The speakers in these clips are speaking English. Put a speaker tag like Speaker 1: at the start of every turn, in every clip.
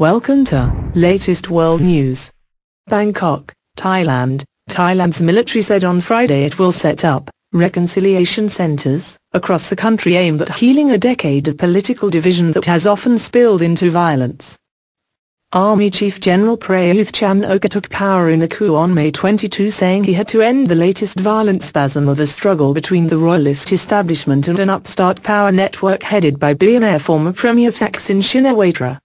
Speaker 1: Welcome to Latest World News. Bangkok, Thailand. Thailand's military said on Friday it will set up reconciliation centers across the country aimed at healing a decade of political division that has often spilled into violence. Army Chief General Prayuth Chan Oka took power in a coup on May 22 saying he had to end the latest violent spasm of a struggle between the royalist establishment and an upstart power network headed by billionaire former Premier Thaksin Shinawatra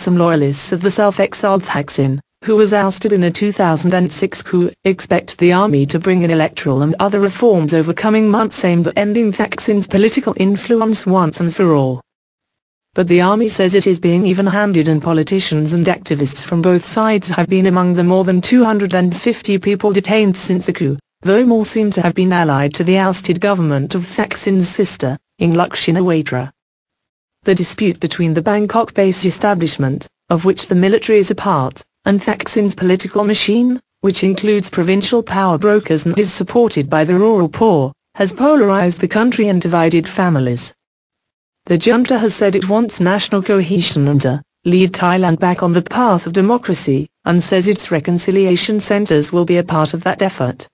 Speaker 1: some loyalists of the self-exiled Thaksin, who was ousted in a 2006 coup, expect the army to bring in electoral and other reforms over coming months aimed at ending Thaksin's political influence once and for all. But the army says it is being even-handed and politicians and activists from both sides have been among the more than 250 people detained since the coup, though more seem to have been allied to the ousted government of Thaksin's sister, Inglukshin Shinawatra the dispute between the Bangkok-based establishment, of which the military is a part, and Thaksin's political machine, which includes provincial power brokers and is supported by the rural poor, has polarized the country and divided families. The junta has said it wants national cohesion and to lead Thailand back on the path of democracy, and says its reconciliation centers will be a part of that effort.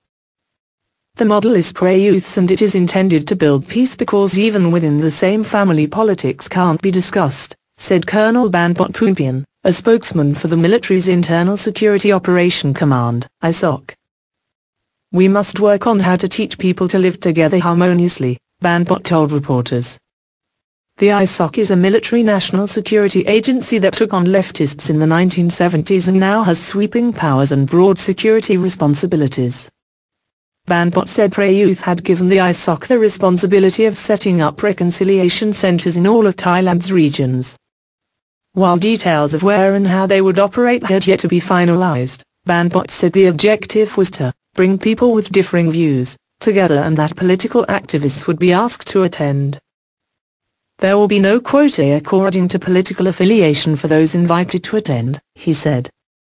Speaker 1: The model is pro-youths and it is intended to build peace because even within the same family politics can't be discussed, said Colonel Bandbot Pumpian, a spokesman for the military's Internal Security Operation Command, ISOC. We must work on how to teach people to live together harmoniously, Bandbot told reporters. The ISOC is a military national security agency that took on leftists in the 1970s and now has sweeping powers and broad security responsibilities. Banbot said Prayuth had given the ISOC the responsibility of setting up reconciliation centres in all of Thailand's regions. While details of where and how they would operate had yet to be finalized, Banbot said the objective was to bring people with differing views together and that political activists would be asked to attend. There will be no quota according to political affiliation for those invited to attend, he said.